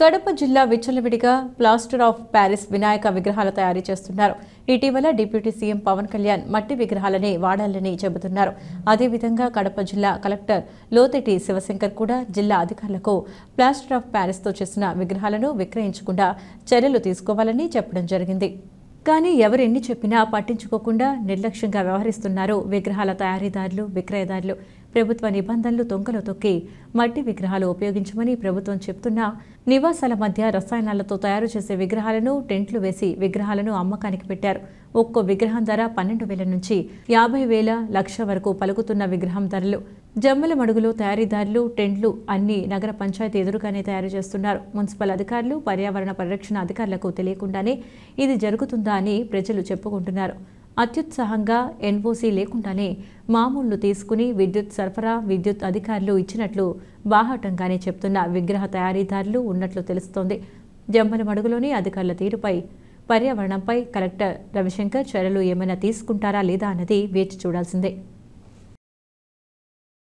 కడప జిల్లా విచ్చలవిడిగా plaster of Paris Vinayaka విగ్రహాలు తయారు చేస్తున్నారు ఇటీవల డిప్యూటీ సీఎం పవన్ కళ్యాణ్ మట్టి విగ్రహాలని వాడాలని చెబుతున్నారు అదేవిధంగా కడప జిల్లా కలెక్టర్ లోతెటి శివశంకర్ కూడా జిల్లా అధికారులకు ప్లాస్టర్ ఆఫ్ ప్యారిస్తో చేసిన విగ్రహాలను విక్రయించకుండా చర్యలు తీసుకోవాలని చెప్పడం జరిగింది కానీ ఎవరెన్ని చెప్పినా పట్టించుకోకుండా నిర్లక్ష్యంగా వ్యవహరిస్తున్నారు విగ్రహాల తయారీదారులు విక్రయదారులు ప్రభుత్వ నిబంధనలు తొంగలో తొక్కి మట్టి విగ్రహాలు ఉపయోగించమని ప్రభుత్వం చెబుతున్నా నివాసాల మధ్య రసాయనాలతో తయారు చేసే విగ్రహాలను టెంట్లు వేసి విగ్రహాలను అమ్మకానికి పెట్టారు ఒక్కో విగ్రహం ధర పన్నెండు వేల నుంచి యాభై వేల లక్ష వరకు పలుకుతున్న విగ్రహం ధరలు జమ్మల మడుగులో తయారీదారులు టెంట్లు అన్ని నగర పంచాయతీ ఎదురుగానే తయారు చేస్తున్నారు మున్సిపల్ అధికారులు పర్యావరణ పరిరక్షణ అధికారులకు తెలియకుండానే ఇది జరుగుతుందా అని ప్రజలు చెప్పుకుంటున్నారు అత్యుత్సాహంగా ఎన్ఓసీ లేకుండానే మామూళ్లు తీసుకుని విద్యుత్ సరఫరా విద్యుత్ అధికారులు ఇచ్చినట్లు బాహాటంగానే చెప్తున్న విగ్రహ తయారీదారులు ఉన్నట్లు తెలుస్తోంది మడుగులోని అధికారుల తీరుపై పర్యావరణంపై కలెక్టర్ రవిశంకర్ చర్యలు ఏమైనా తీసుకుంటారా లేదా అన్నది వేచి చూడాల్సిందే